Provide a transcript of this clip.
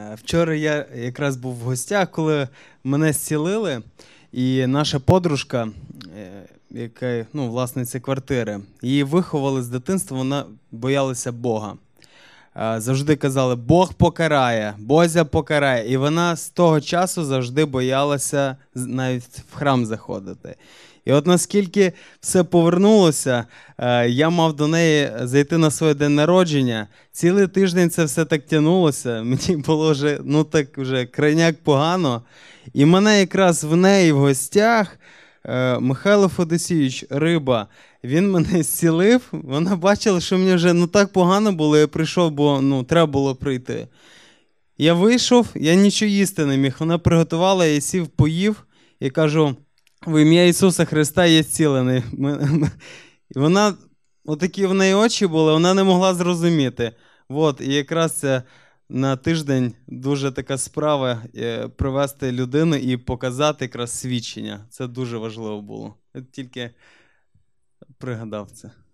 Е, вчора я якраз був в гостях, коли мене зцілили, і наша подружка, е, яка ну, власниця квартири, її виховали з дитинства, вона боялася Бога. Е, завжди казали, Бог покарає, Бозя покарає. І вона з того часу завжди боялася навіть в храм заходити. І от наскільки все повернулося, е, я мав до неї зайти на своє день народження. Цілий тиждень це все так тянулося. Мені було вже ну так вже крайняк погано. І мене якраз в неї в гостях. Е, Михайло Федосійович, риба, він мене зцілив. Вона бачила, що мені вже ну так погано було, я прийшов, бо ну треба було прийти. Я вийшов, я нічого їсти не міг. Вона приготувала, я сів, поїв і кажу: в ім'я Ісуса Христа є зцілений. І вона, отакі в неї очі були, вона не могла зрозуміти. От, і якраз це на тиждень дуже така справа е, привести людину і показати якраз свідчення. Це дуже важливо було. Я Тільки пригадав це.